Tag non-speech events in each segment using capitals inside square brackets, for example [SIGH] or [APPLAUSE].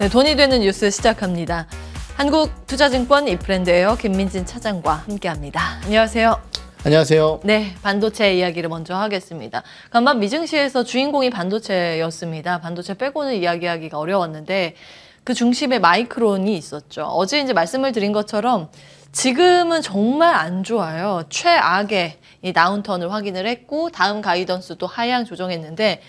네, 돈이 되는 뉴스 시작합니다. 한국투자증권 이프랜드에요 김민진 차장과 함께합니다. 안녕하세요. 안녕하세요. 네, 반도체 이야기를 먼저 하겠습니다. 간밤 미증시에서 주인공이 반도체였습니다. 반도체 빼고는 이야기하기가 어려웠는데 그 중심에 마이크론이 있었죠. 어제 이제 말씀을 드린 것처럼 지금은 정말 안 좋아요. 최악의 이 다운턴을 확인을 했고 다음 가이던스도 하향 조정했는데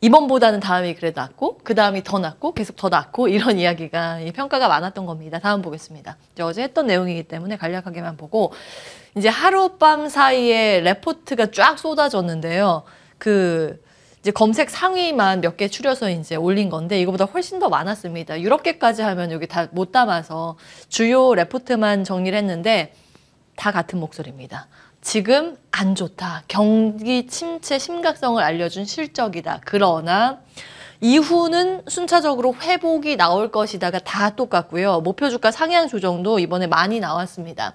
이번보다는 다음이 그래 낫고 그 다음이 더 낫고 계속 더 낫고 이런 이야기가 평가가 많았던 겁니다. 다음 보겠습니다. 어제 했던 내용이기 때문에 간략하게만 보고 이제 하룻밤 사이에 레포트가 쫙 쏟아졌는데요. 그 이제 검색 상위만 몇 개 추려서 이제 올린 건데 이거보다 훨씬 더 많았습니다. 유럽계까지 하면 여기 다 못 담아서 주요 레포트만 정리를 했는데 다 같은 목소리입니다. 지금 안 좋다. 경기 침체 심각성을 알려준 실적이다. 그러나 이후는 순차적으로 회복이 나올 것이다가 다 똑같고요. 목표 주가 상향 조정도 이번에 많이 나왔습니다.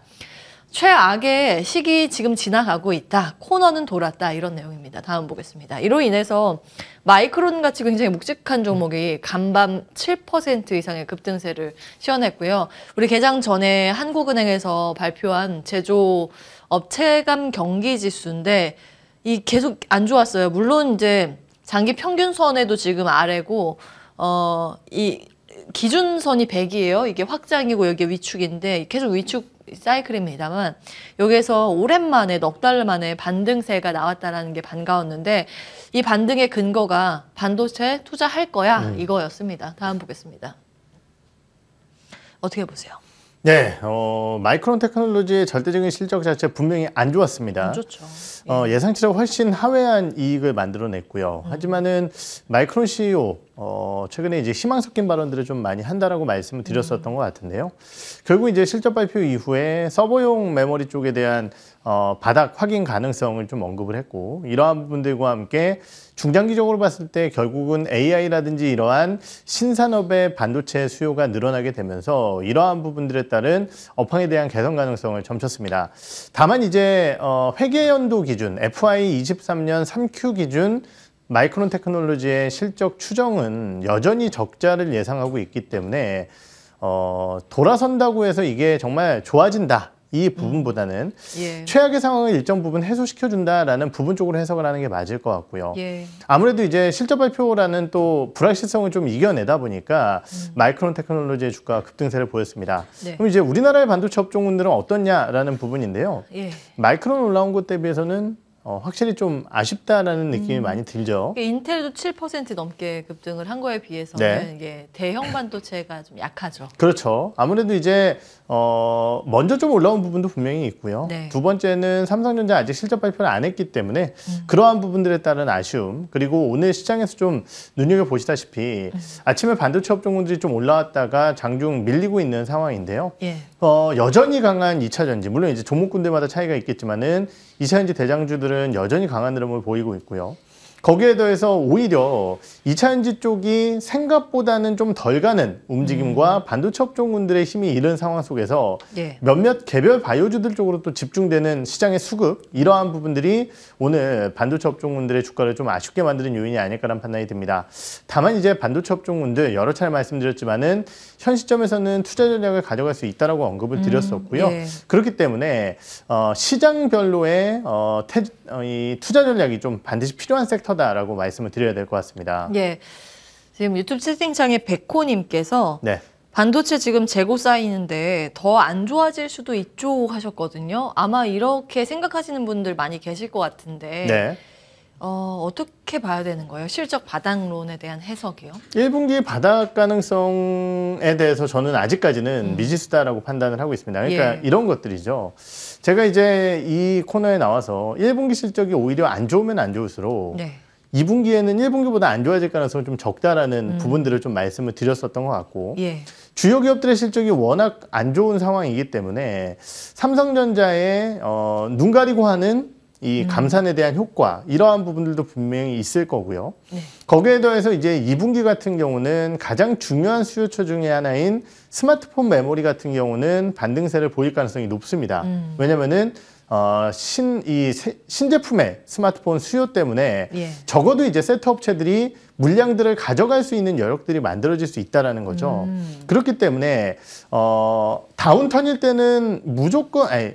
최악의 시기 지금 지나가고 있다. 코너는 돌았다. 이런 내용입니다. 다음 보겠습니다. 이로 인해서 마이크론 같이 굉장히 묵직한 종목이 간밤 7% 이상의 급등세를 시연했고요. 우리 개장 전에 한국은행에서 발표한 제조 업체감 경기 지수인데 이 계속 안 좋았어요. 물론 이제 장기 평균선에도 지금 아래고 어이 기준선이 100이에요. 이게 확장이고 여기 위축인데 계속 위축 사이클입니다만 여기에서 오랜만에 넉 달 만에 반등세가 나왔다는 게 반가웠는데 이 반등의 근거가 반도체 투자할 거야 음. 이거였습니다. 다음 보겠습니다. 어떻게 보세요? 네, 어, 마이크론 테크놀로지의 절대적인 실적 자체 분명히 안 좋았습니다. 안 좋죠. 어, 예. 어, 예상치로 훨씬 하회한 이익을 만들어냈고요. 음. 하지만은 마이크론 CEO 어, 최근에 이제 희망 섞인 발언들을 좀 많이 한다라고 말씀을 드렸었던 음. 것 같은데요. 결국 이제 실적 발표 이후에 서버용 메모리 쪽에 대한 어, 바닥 확인 가능성을 좀 언급을 했고 이러한 분들과 함께 중장기적으로 봤을 때 결국은 AI라든지 이러한 신산업의 반도체 수요가 늘어나게 되면서 이러한 부분들에 따른 업황에 대한 개선 가능성을 점쳤습니다. 다만 이제 어, 회계연도 기준 FI 23년 3Q 기준 마이크론 테크놀로지의 실적 추정은 여전히 적자를 예상하고 있기 때문에 어, 돌아선다고 해서 이게 정말 좋아진다 이 부분보다는 음. 예. 최악의 상황을 일정 부분 해소시켜준다라는 부분 쪽으로 해석을 하는 게 맞을 것 같고요. 예. 아무래도 이제 실적 발표라는 또 불확실성을 좀 이겨내다 보니까 음. 마이크론 테크놀로지의 주가 급등세를 보였습니다. 네. 그럼 이제 우리나라의 반도체 업종군들은 어떻냐라는 부분인데요. 예. 마이크론 올라온 것 대비해서는 어, 확실히 좀 아쉽다라는 느낌이 음. 많이 들죠. 그러니까 인텔도 7% 넘게 급등을 한 거에 비해서는 네. 이게 대형 반도체가 좀 약하죠. 그렇죠. 아무래도 이제 어, 먼저 좀 올라온 부분도 분명히 있고요. 네. 두 번째는 삼성전자 아직 실적 발표를 안 했기 때문에 음. 그러한 부분들에 따른 아쉬움 그리고 오늘 시장에서 좀 눈여겨 보시다시피 음. 아침에 반도체 업종들이 좀 올라왔다가 장중 밀리고 있는 상황인데요. 예. 어, 여전히 강한 이차 전지 물론 이제 종목군들마다 차이가 있겠지만은 이차전지 대장주들은 여전히 강한 흐름을 보이고 있고요. 거기에 더해서 오히려 2차전지 쪽이 생각보다는 좀 덜 가는 움직임과 음. 반도체 업종군들의 힘이 이른 상황 속에서 예. 몇몇 개별 바이오주들 쪽으로 또 집중되는 시장의 수급 이러한 부분들이 오늘 반도체 업종군들의 주가를 좀 아쉽게 만드는 요인이 아닐까라는 판단이 듭니다. 다만 이제 반도체 업종군들 여러 차례 말씀드렸지만은 현 시점에서는 투자 전략을 가져갈 수 있다라고 언급을 음, 드렸었고요. 예. 그렇기 때문에 어, 시장별로의 어, 태, 어, 이 투자 전략이 좀 반드시 필요한 섹터 섹터다라고 말씀을 드려야 될 것 같습니다. 예. 지금 유튜브 채팅창에 백호님께서 네. 반도체 지금 재고 쌓이는데 더 안 좋아질 수도 있죠 하셨거든요. 아마 이렇게 생각하시는 분들 많이 계실 것 같은데 네. 어, 어떻게 봐야 되는 거예요? 실적 바닥론에 대한 해석이요? 1분기 바닥 가능성에 대해서 저는 아직까지는 음. 미지수다라고 판단을 하고 있습니다. 그러니까 예. 이런 것들이죠. 제가 이제 이 코너에 나와서 1분기 실적이 오히려 안 좋으면 안 좋을수록 네. 2분기에는 1분기보다 안 좋아질 가능성이 좀 적다라는 음. 부분들을 좀 말씀을 드렸었던 것 같고 예. 주요 기업들의 실적이 워낙 안 좋은 상황이기 때문에 삼성전자의 어, 눈 가리고 하는 이 음. 감산에 대한 효과 이러한 부분들도 분명히 있을 거고요. 네. 거기에 더해서 이제 2분기 같은 경우는 가장 중요한 수요처 중의 하나인 스마트폰 메모리 같은 경우는 반등세를 보일 가능성이 높습니다. 음. 왜냐면은 어, 신, 이 세, 신제품의 스마트폰 수요 때문에 예. 적어도 이제 세트 업체들이 물량들을 가져갈 수 있는 여력들이 만들어질 수 있다라는 거죠. 음. 그렇기 때문에 어, 다운턴일 때는 무조건 아니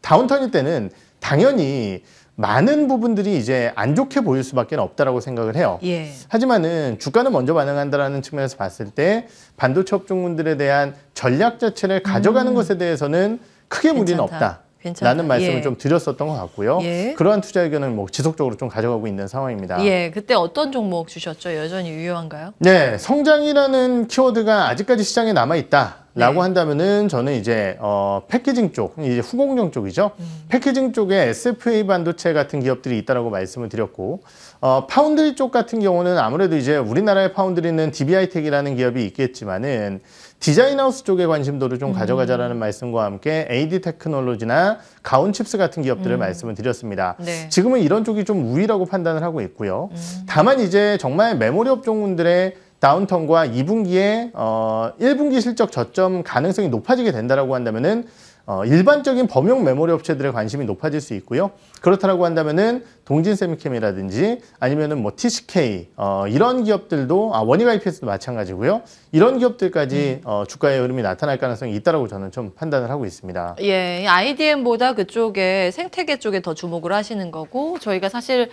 다운턴일 때는 당연히 많은 부분들이 이제 안 좋게 보일 수밖에 없다라고 생각을 해요. 예. 하지만은 주가는 먼저 반응한다라는 측면에서 봤을 때 반도체 업종군들에 대한 전략 자체를 가져가는 음. 것에 대해서는 크게 무리는 없다. 괜다 라는 말씀을 예. 좀 드렸었던 것 같고요. 예. 그러한 투자 의견을 뭐 지속적으로 좀 가져가고 있는 상황입니다. 예, 그때 어떤 종목 주셨죠? 여전히 유효한가요? 네, 성장이라는 키워드가 아직까지 시장에 남아 있다. 라고 네. 한다면은 저는 이제 어, 패키징 쪽, 이제 후공정 쪽이죠. 음. 패키징 쪽에 SFA 반도체 같은 기업들이 있다라고 말씀을 드렸고, 어, 파운드리 쪽 같은 경우는 아무래도 이제 우리나라의 파운드리는 DBI텍이라는 기업이 있겠지만은 디자인하우스 쪽에 관심도를 좀 음. 가져가자라는 말씀과 함께 AD 테크놀로지나 가온칩스 같은 기업들을 음. 말씀을 드렸습니다. 네. 지금은 이런 쪽이 좀 우위라고 판단을 하고 있고요. 음. 다만 이제 정말 메모리 업종군들의 다운턴과 2분기에 어 1분기 실적 저점 가능성이 높아지게 된다고 한다면은 어 일반적인 범용 메모리 업체들의 관심이 높아질 수 있고요. 그렇다고 한다면은 동진세미캠이라든지 아니면은 뭐 TCK 어 이런 기업들도 아 원익 IPS도 마찬가지고요. 이런 기업들까지 음. 어 주가의 흐름이 나타날 가능성이 있다라고 저는 좀 판단을 하고 있습니다. 예, IDM보다 그쪽에 생태계 쪽에 더 주목을 하시는 거고 저희가 사실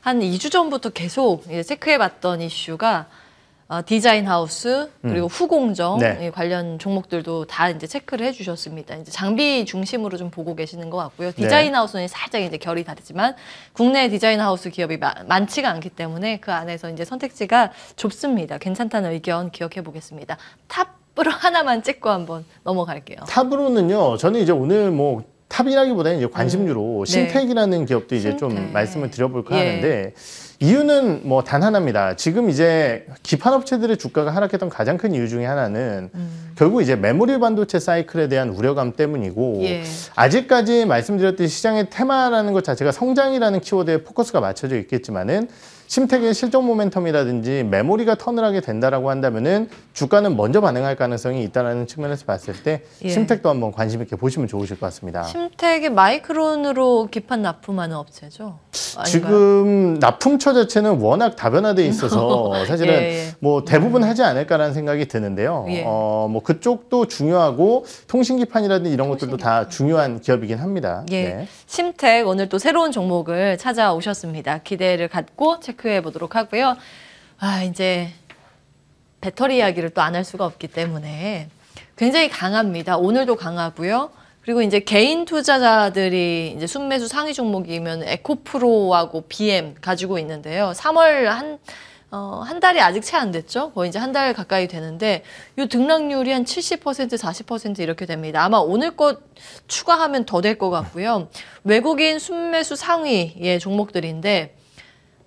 한 2주 전부터 계속 예, 체크해 봤던 이슈가 어, 디자인 하우스 그리고 음. 후공정 네. 관련 종목들도 다 이제 체크를 해주셨습니다. 이제 장비 중심으로 좀 보고 계시는 것 같고요. 네. 디자인 네. 하우스는 살짝 이제 결이 다르지만 국내 디자인 하우스 기업이 마, 많지가 않기 때문에 그 안에서 이제 선택지가 좁습니다. 괜찮다는 의견 기억해 보겠습니다. 탑으로 [LAUGHS] 하나만 찍고 한번 넘어갈게요. 탑으로는요. 저는 이제 오늘 뭐 탑이라기보다는 이제 관심류로 음. 네. 신텍이라는 기업도 이제 신택. 좀 말씀을 드려볼까 예. 하는데. 이유는 뭐 단 하나입니다. 지금 이제 기판 업체들의 주가가 하락했던 가장 큰 이유 중에 하나는 음. 결국 이제 메모리 반도체 사이클에 대한 우려감 때문이고 예. 아직까지 말씀드렸듯이 시장의 테마라는 것 자체가 성장이라는 키워드에 포커스가 맞춰져 있겠지만은 심택의 실적 모멘텀이라든지 메모리가 터널 하게 된다라고 한다면은 주가는 먼저 반응할 가능성이 있다라는 측면에서 봤을 때 예. 심택도 한번 관심 있게 보시면 좋으실 것 같습니다. 심택의 마이크론으로 기판 납품하는 업체죠? 아닌가요? 지금 납품 처 출처 자체는 워낙 다변화돼 있어서 [LAUGHS] 예, 사실은 예, 예. 뭐 음. 대부분 하지 않을까라는 생각이 드는데요. 예. 어, 뭐 그쪽도 중요하고 통신기판이라든지 이런 통신기판. 것들도 다 중요한 기업이긴 합니다. 예. 네. 심텍 오늘 또 새로운 종목을 찾아오셨습니다. 기대를 갖고 체크해 보도록 하고요. 아, 이제 배터리 이야기를 또 안 할 수가 없기 때문에 굉장히 강합니다. 오늘도 강하고요. 그리고 이제 개인 투자자들이 이제 순매수 상위 종목이면 에코프로하고 BM 가지고 있는데요. 3월 한, 어, 한 달이 아직 채 안 됐죠? 거의 이제 한 달 가까이 되는데 요 등락률이 한 70%, 40% 이렇게 됩니다. 아마 오늘 것 추가하면 더 될 것 같고요. 외국인 순매수 상위의 종목들인데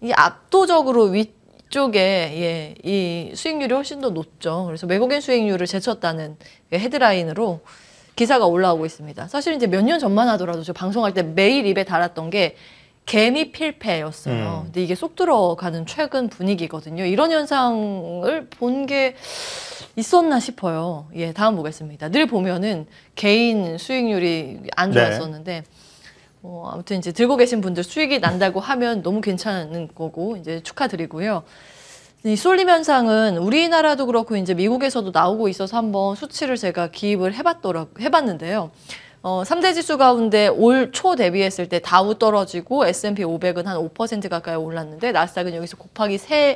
이 압도적으로 위 쪽에 예, 이 수익률이 훨씬 더 높죠. 그래서 외국인 수익률을 제쳤다는 그 헤드라인으로 기사가 올라오고 있습니다. 사실 이제 몇 년 전만 하더라도 저 방송할 때 매일 입에 달았던 게 개미 필패였어요. 음. 근데 이게 쏙 들어가는 최근 분위기거든요. 이런 현상을 본 게 있었나 싶어요. 예, 다음 보겠습니다. 늘 보면은 개인 수익률이 안 네. 좋았었는데 네. 어, 아무튼 이제 들고 계신 분들 수익이 난다고 하면 너무 괜찮은 거고 이제 축하드리고요. 이 쏠림 현상은 우리나라도 그렇고 이제 미국에서도 나오고 있어서 한번 수치를 제가 기입을 해봤더라 해봤는데요. 어, 3대 지수 가운데 올 초 대비했을 때 다우 떨어지고 S&P 500은 한 5% 가까이 올랐는데 나스닥은 여기서 곱하기 3,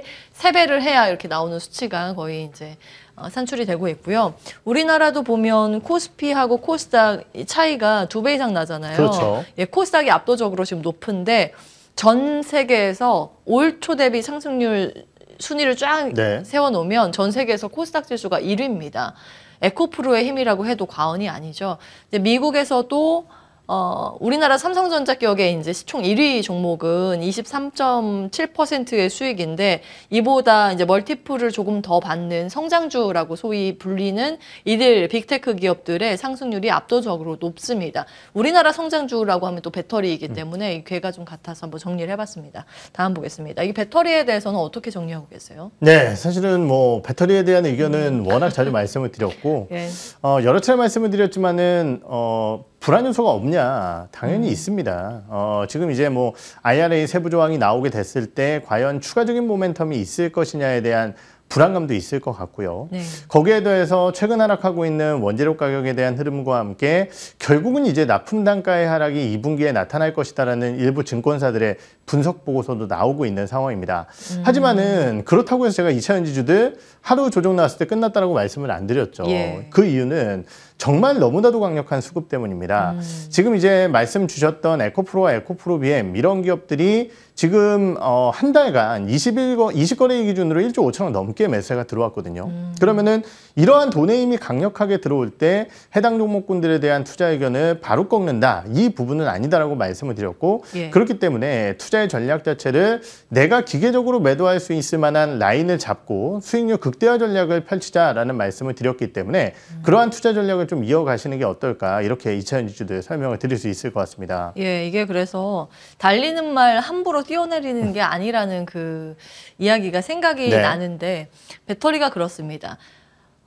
3배를 해야 이렇게 나오는 수치가 거의 이제 어, 산출이 되고 있고요. 우리나라도 보면 코스피하고 코스닥 차이가 두 배 이상 나잖아요. 그렇죠. 예, 코스닥이 압도적으로 지금 높은데 전 세계에서 올 초 대비 상승률 순위를 쫙 네. 세워놓으면 전 세계에서 코스닥 지수가 1위입니다. 에코프로의 힘이라고 해도 과언이 아니죠. 미국에서도 어, 우리나라 삼성전자 기업의 이제 시총 1위 종목은 23.7%의 수익인데 이보다 이제 멀티플을 조금 더 받는 성장주라고 소위 불리는 이들 빅테크 기업들의 상승률이 압도적으로 높습니다. 우리나라 성장주라고 하면 또 배터리이기 음. 때문에 이 괴가 좀 같아서 한번 정리를 해봤습니다. 다음 보겠습니다. 이 배터리에 대해서는 어떻게 정리하고 계세요? 네, 사실은 뭐 배터리에 대한 의견은 음. 워낙 자주 말씀을 드렸고 [LAUGHS] 예. 어, 여러 차례 말씀을 드렸지만은 어, 불안 요소가 없냐? 당연히 음. 있습니다. 어, 지금 이제 뭐 IRA 세부 조항이 나오게 됐을 때 과연 추가적인 모멘텀이 있을 것이냐에 대한 불안감도 있을 것 같고요. 네. 거기에 더해서 최근 하락하고 있는 원재료 가격에 대한 흐름과 함께 결국은 이제 납품 단가의 하락이 2분기에 나타날 것이다라는 일부 증권사들의 분석 보고서도 나오고 있는 상황입니다. 음. 하지만은 그렇다고 해서 제가 2차 연지주들 하루 조정 나왔을 때 끝났다라고 말씀을 안 드렸죠. 예. 그 이유는 정말 너무나도 강력한 수급 때문입니다. 음. 지금 이제 말씀 주셨던 에코프로와 에코프로비엠 이런 기업들이 지금 어, 한 달간 2일거 20거래일 기준으로 1조 5천억 넘게 매수가 들어왔거든요. 음. 그러면은 이러한 돈의 힘이 강력하게 들어올 때 해당 종목군들에 대한 투자 의견을 바로 꺾는다. 이 부분은 아니다라고 말씀을 드렸고 예. 그렇기 때문에 투자의 전략 자체를 내가 기계적으로 매도할 수 있을 만한 라인을 잡고 수익률 극대화 전략을 펼치자라는 말씀을 드렸기 때문에 음. 그러한 투자 전략을 좀 이어가시는 게 어떨까 이렇게 이차전 지주도에 설명을 드릴 수 있을 것 같습니다. 예, 이게 그래서 달리는 말 함부로 뛰어내리는 게 아니라는 그 이야기가 생각이 네. 나는데 배터리가 그렇습니다.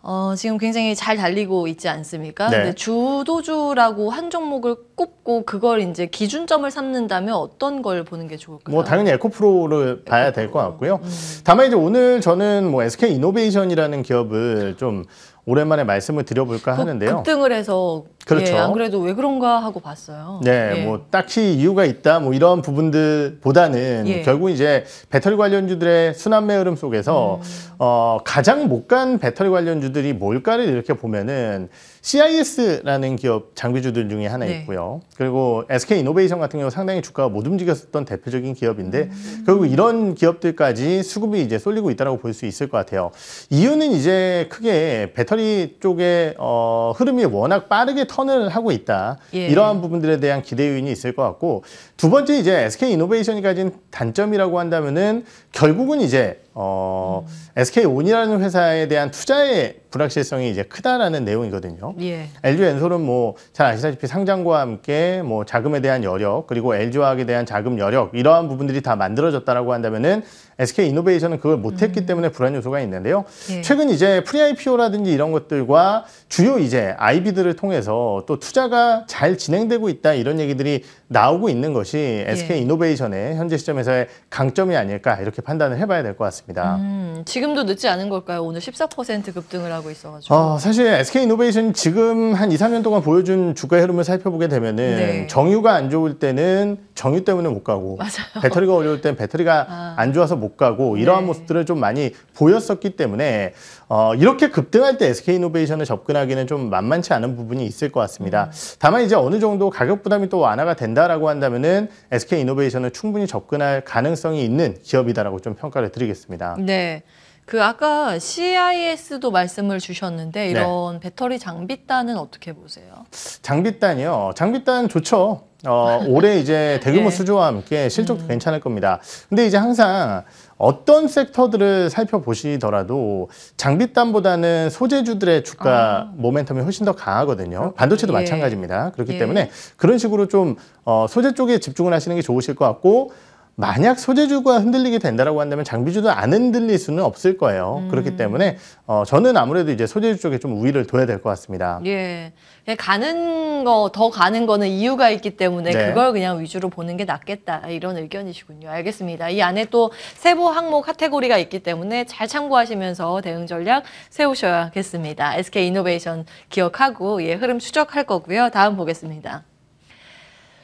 어, 지금 굉장히 잘 달리고 있지 않습니까? 네. 근데 주도주라고 한 종목을 꼽고 그걸 이제 기준점을 삼는다면 어떤 걸 보는 게 좋을까요? 뭐 당연히 에코프로를 에코프로. 될것 같고요. 음. 다만 이제 오늘 저는 뭐 SK 이노베이션이라는 기업을 좀 오랜만에 말씀을 드려볼까 하는데요. 급등을 해서 그렇죠. 예, 안 그래도 왜 그런가 하고 봤어요. 네, 예. 뭐 딱히 이유가 있다 뭐 이런 부분들보다는 예. 결국 이제 배터리 관련주들의 순환매 흐름 속에서 음. 어, 가장 못 간 배터리 관련주들이 뭘까를 이렇게 보면은 CIS라는 기업 장비주들 중에 하나 네. 있고요. 그리고 SK 이노베이션 같은 경우 상당히 주가가 못 움직였었던 대표적인 기업인데 음. 결국 이런 기업들까지 수급이 이제 쏠리고 있다라고 볼 수 있을 것 같아요. 이유는 이제 크게 배터리 쪽에 어, 흐름이 워낙 빠르게 턴을 하고 있다. 예. 이러한 부분들에 대한 기대 요인이 있을 것 같고 두 번째 이제 SK 이노베이션이 가진 단점이라고 한다면은 결국은 이제 어, 음. SK온이라는 회사에 대한 투자의 불확실성이 이제 크다라는 내용이거든요. 예. LG 엔솔은 뭐잘 아시다시피 상장과 함께 뭐 자금에 대한 여력 그리고 LG화학에 대한 자금 여력 이러한 부분들이 다 만들어졌다라고 한다면은 SK 이노베이션은 그걸 못했기 음. 때문에 불안 요소가 있는데요. 예. 최근 이제 프리 IPO라든지 이런 것들과 주요 이제 IB들을 통해서 또 투자가 잘 진행되고 있다 이런 얘기들이 나오고 있는 것이 SK 예. 이노베이션의 현재 시점에서의 강점이 아닐까 이렇게 판단을 해봐야 될 것 같습니다. 같습니다. 음, 지금도 늦지 않은 걸까요? 오늘 14% 급등을 하고 있어가지고. 어, 사실 SK 이노베이션 지금 한 2, 3년 동안 보여준 주가 흐름을 살펴보게 되면은 네. 정유가 안 좋을 때는 정유 때문에 못 가고 [LAUGHS] 맞아요. 배터리가 어려울 땐 배터리가 아. 안 좋아서 못 가고 이러한 네. 모습들을 좀 많이 보였었기 때문에 어, 이렇게 급등할 때 SK이노베이션을 접근하기는 좀 만만치 않은 부분이 있을 것 같습니다. 음. 다만 이제 어느 정도 가격 부담이 또 완화가 된다라고 한다면은 SK이노베이션을 충분히 접근할 가능성이 있는 기업이다라고 좀 평가를 드리겠습니다. 네. 그 아까 CIS도 말씀을 주셨는데 네. 이런 네. 배터리 장비단은 어떻게 보세요? 장비단이요. 장비단 좋죠. 어, 올해 이제 대규모 네. [LAUGHS] 수주와 함께 실적도 음. 괜찮을 겁니다. 근데 이제 항상 어떤 섹터들을 살펴보시더라도 장비단보다는 소재주들의 주가 아. 모멘텀이 훨씬 더 강하거든요. 어, 반도체도 예. 마찬가지입니다. 그렇기 예. 때문에 그런 식으로 좀 어, 소재 쪽에 집중을 하시는 게 좋으실 것 같고 만약 소재주가 흔들리게 된다라고 한다면 장비주도 안 흔들릴 수는 없을 거예요. 음. 그렇기 때문에 어, 저는 아무래도 이제 소재주 쪽에 좀 우위를 둬야 될 것 같습니다. 예, 가는 거 더 가는 거는 이유가 있기 때문에 네. 그걸 그냥 위주로 보는 게 낫겠다 이런 의견이시군요. 알겠습니다. 이 안에 또 세부 항목 카테고리가 있기 때문에 잘 참고하시면서 대응 전략 세우셔야겠습니다. SK 이노베이션 기억하고 예 흐름 추적할 거고요. 다음 보겠습니다.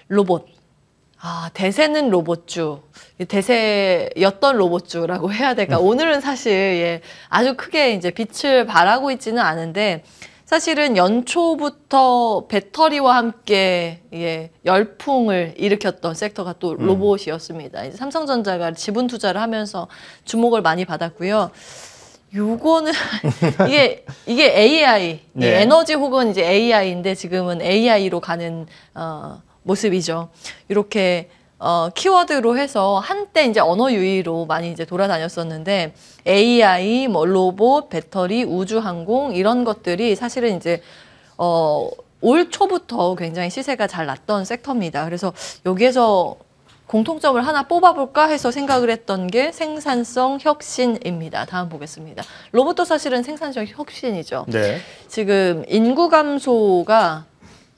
로봇. 아, 대세는 로봇주. 대세였던 로봇주라고 해야 될까. 음. 오늘은 사실, 예, 아주 크게 이제 빛을 발하고 있지는 않은데, 사실은 연초부터 배터리와 함께 예, 열풍을 일으켰던 섹터가 또 음. 로봇이었습니다. 음. 삼성전자가 지분 투자를 하면서 주목을 많이 받았고요. 요거는 [LAUGHS] 이게 이게 AI 예, 네. 에너지 혹은 이제 AI인데 지금은 AI로 가는 어 모습이죠. 이렇게 어, 키워드로 해서 한때 이제 언어 유희로 많이 이제 돌아다녔었는데 AI, 뭐 로봇, 배터리, 우주 항공 이런 것들이 사실은 이제 어, 올 초부터 굉장히 시세가 잘 났던 섹터입니다. 그래서 여기에서 공통점을 하나 뽑아볼까 해서 생각을 했던 게 생산성 혁신입니다. 다음 보겠습니다. 로봇도 사실은 생산성 혁신이죠. 네. 지금 인구 감소가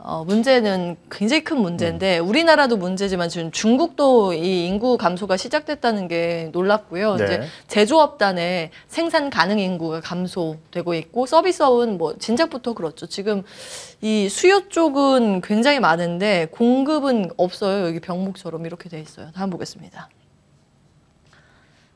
어, 문제는 굉장히 큰 문제인데 음. 우리나라도 문제지만 지금 중국도 이 인구 감소가 시작됐다는 게 놀랍고요. 네. 이제 제조업단의 생산 가능 인구가 감소되고 있고 서비스업은 뭐 진작부터 그렇죠. 지금 이 수요 쪽은 굉장히 많은데 공급은 없어요. 여기 병목처럼 이렇게 돼 있어요. 다음 보겠습니다.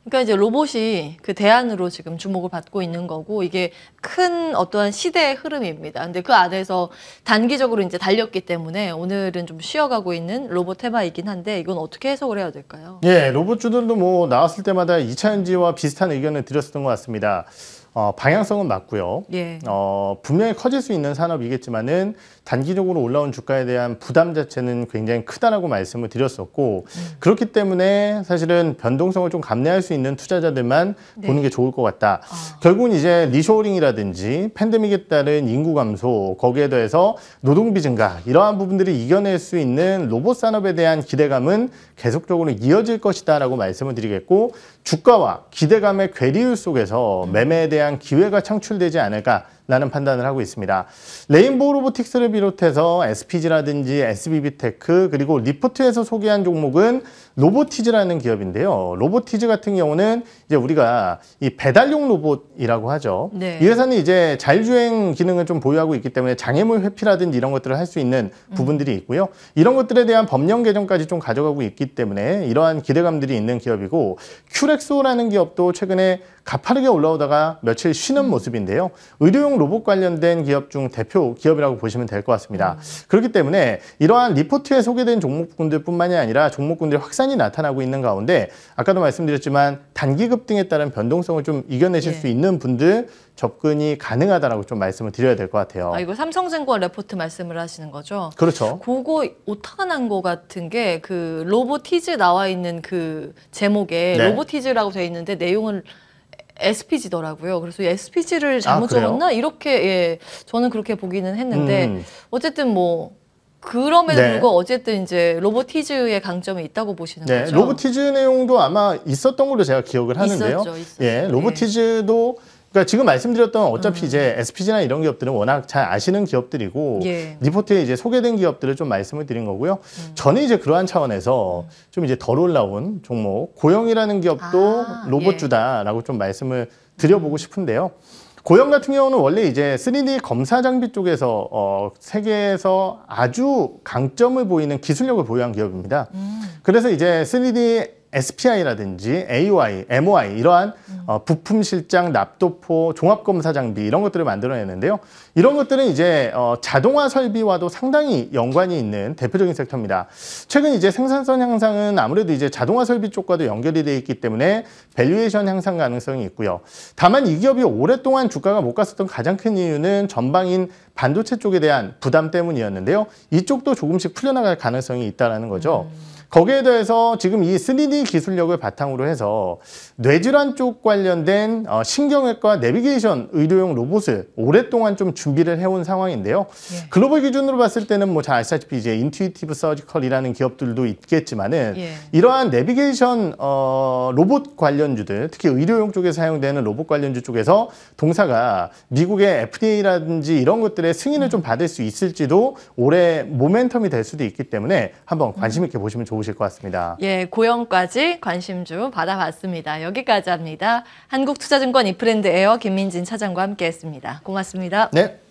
그러니까 이제 로봇이 그 대안으로 지금 주목을 받고 있는 거고 이게 큰 어떠한 시대의 흐름입니다. 근데 그 안에서 단기적으로 이제 달렸기 때문에 오늘은 좀 쉬어가고 있는 로봇 테마이긴 한데 이건 어떻게 해석을 해야 될까요? 예, 로봇주들도 뭐 나왔을 때마다 이차전지와 비슷한 의견을 드렸었던 것 같습니다. 어, 방향성은 맞고요. 예. 어, 분명히 커질 수 있는 산업이겠지만은 단기적으로 올라온 주가에 대한 부담 자체는 굉장히 크다라고 말씀을 드렸었고 음. 그렇기 때문에 사실은 변동성을 좀 감내할 수 있는 투자자들만 네. 보는 게 좋을 것 같다. 아. 결국은 이제 리쇼링이라든지 팬데믹에 따른 인구 감소 거기에 더해서 노동비 증가 이러한 부분들을 이겨낼 수 있는 로봇 산업에 대한 기대감은 계속적으로 이어질 것이다라고 말씀을 드리겠고 주가와 기대감의 괴리율 속에서 매매에 대한 기회가 창출되지 않을까 라는 판단을 하고 있습니다. 레인보우 로보틱스를 비롯해서 SPG라든지 SBB테크 그리고 리포트에서 소개한 종목은 로보티즈라는 기업인데요. 로보티즈 같은 경우는 이제 우리가 이 배달용 로봇이라고 하죠. 네. 이 회사는 이제 자율주행 기능을 좀 보유하고 있기 때문에 장애물 회피라든지 이런 것들을 할 수 있는 음. 부분들이 있고요. 이런 것들에 대한 법령 개정까지 좀 가져가고 있기 때문에 이러한 기대감들이 있는 기업이고 큐렉소라는 기업도 최근에 가파르게 올라오다가 며칠 쉬는 음. 모습인데요. 의료용 로봇 관련된 기업 중 대표 기업이라고 보시면 될 것 같습니다. 음. 그렇기 때문에 이러한 리포트에 소개된 종목군들뿐만이 아니라 종목군들이 확산 확산이 나타나고 있는 가운데 아까도 말씀드렸지만 단기 급등에 따른 변동성을 좀 이겨내실 예. 수 있는 분들 접근이 가능하다라고 좀 말씀을 드려야 될 것 같아요. 아, 이거 삼성증권 레포트 말씀을 하시는 거죠? 그렇죠. 그거 오타가 난거 같은 게 그 로보티즈 나와 있는 그 제목에 네. 로보티즈라고 돼 있는데 내용을 SPG더라고요. 그래서 SPG를 잘못 아, 적었나? 이렇게 예, 저는 그렇게 보기는 했는데 음. 어쨌든 뭐 그럼에도 네. 불구하고 어쨌든 이제 로보티즈의 강점이 있다고 보시는 네. 거죠. 로보티즈 내용도 아마 있었던 걸로 제가 기억을 하는데요. 있었죠, 있었죠. 예, 네. 로보티즈도 그러니까 지금 말씀드렸던 어차피 음. 이제 SPG나 이런 기업들은 워낙 잘 아시는 기업들이고 예. 리포트에 이제 소개된 기업들을 좀 말씀을 드린 거고요. 음. 저는 이제 그러한 차원에서 좀 이제 덜 올라온 종목 고영이라는 기업도 아, 예. 로봇주다라고 예. 좀 말씀을 드려보고 음. 싶은데요. 고형 같은 경우는 원래 이제 3D 검사 장비 쪽에서 어, 세계에서 아주 강점을 보이는 기술력을 보유한 기업입니다. 음. 그래서 이제 3D SPI라든지 a y MOI 이러한 음. 어, 부품 실장, 납도포, 종합검사 장비 이런 것들을 만들어냈는데요 이런 것들은 이제 어, 자동화 설비와도 상당히 연관이 있는 대표적인 섹터입니다. 최근 이제 생산성 향상은 아무래도 이제 자동화 설비 쪽과도 연결이 돼 있기 때문에 밸류에이션 향상 가능성이 있고요. 다만 이 기업이 오랫동안 주가가 못 갔었던 가장 큰 이유는 전방인 반도체 쪽에 대한 부담 때문이었는데요. 이쪽도 조금씩 풀려나갈 가능성이 있다는 거죠. 음. 거기에 대해서 지금 이 3D 기술력을 바탕으로 해서 뇌질환 쪽 관련된 어, 신경외과 내비게이션 의료용 로봇을 오랫동안 좀 준비를 해온 상황인데요. 예. 글로벌 기준으로 봤을 때는 뭐잘 아시다시피 이제 인튜이티브 서지컬이라는 기업들도 있겠지만은 예. 이러한 내비게이션 어, 로봇 관련주들 특히 의료용 쪽에 사용되는 로봇 관련주 쪽에서 동사가 미국의 FDA라든지 이런 것들의 승인을 음. 좀 받을 수 있을지도 올해 모멘텀이 될 수도 있기 때문에 한번 관심 음. 있게 보시면 좋을 것 같아요. 좋으실 것 같습니다. 예, 고영까지 관심좀 받아봤습니다. 여기까지 합니다. 한국투자증권 이프랜드 에어 김민진 차장과 함께했습니다. 고맙습니다. 네,